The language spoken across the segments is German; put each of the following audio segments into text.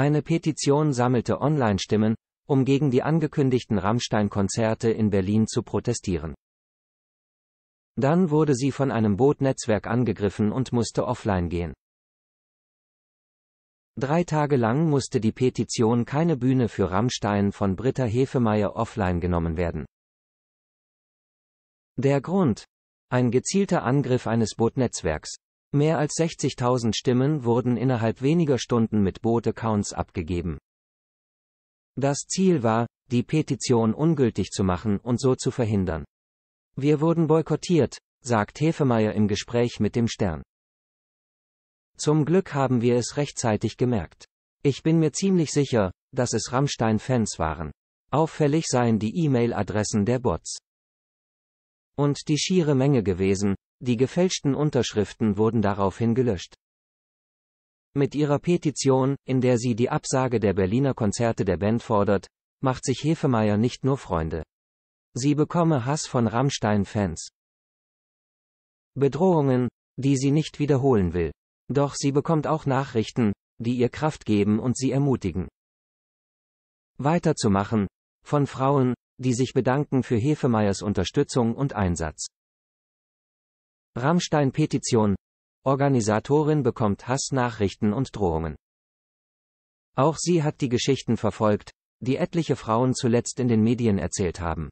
Eine Petition sammelte Online-Stimmen, um gegen die angekündigten Rammstein-Konzerte in Berlin zu protestieren. Dann wurde sie von einem Bootnetzwerk angegriffen und musste offline gehen. Drei Tage lang musste die Petition Keine Bühne für Rammstein von Britta Hefemeyer offline genommen werden. Der Grund? Ein gezielter Angriff eines Bootnetzwerks. Mehr als 60.000 Stimmen wurden innerhalb weniger Stunden mit Boot-Accounts abgegeben. Das Ziel war, die Petition ungültig zu machen und so zu verhindern. Wir wurden boykottiert, sagt Hefemeyer im Gespräch mit dem Stern. Zum Glück haben wir es rechtzeitig gemerkt. Ich bin mir ziemlich sicher, dass es Rammstein-Fans waren. Auffällig seien die E-Mail-Adressen der Bots. Und die schiere Menge gewesen, die gefälschten Unterschriften wurden daraufhin gelöscht. Mit ihrer Petition, in der sie die Absage der Berliner Konzerte der Band fordert, macht sich Hefemeyer nicht nur Freunde. Sie bekomme Hass von Rammstein-Fans. Bedrohungen, die sie nicht wiederholen will. Doch sie bekommt auch Nachrichten, die ihr Kraft geben und sie ermutigen. Weiterzumachen, von Frauen, die sich bedanken für Hefemeyers Unterstützung und Einsatz. Rammstein-Petition. Organisatorin bekommt Hassnachrichten und Drohungen. Auch sie hat die Geschichten verfolgt, die etliche Frauen zuletzt in den Medien erzählt haben.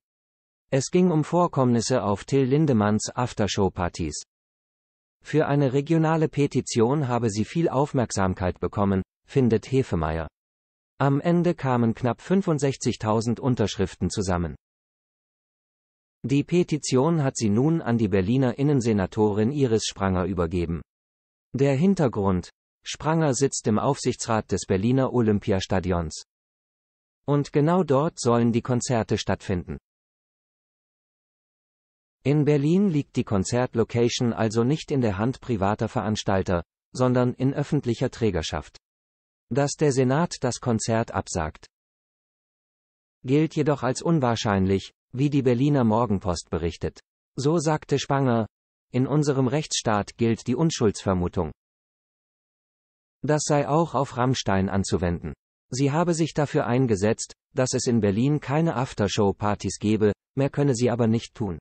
Es ging um Vorkommnisse auf Till Lindemanns Aftershow-Partys. Für eine regionale Petition habe sie viel Aufmerksamkeit bekommen, findet Hefemeyer. Am Ende kamen knapp 65.000 Unterschriften zusammen. Die Petition hat sie nun an die Berliner Innensenatorin Iris Spranger übergeben. Der Hintergrund. Spranger sitzt im Aufsichtsrat des Berliner Olympiastadions. Und genau dort sollen die Konzerte stattfinden. In Berlin liegt die Konzertlocation also nicht in der Hand privater Veranstalter, sondern in öffentlicher Trägerschaft. Dass der Senat das Konzert absagt, gilt jedoch als unwahrscheinlich, wie die Berliner Morgenpost berichtet. So sagte Spanger, in unserem Rechtsstaat gilt die Unschuldsvermutung. Das sei auch auf Rammstein anzuwenden. Sie habe sich dafür eingesetzt, dass es in Berlin keine Aftershow-Partys gebe, mehr könne sie aber nicht tun.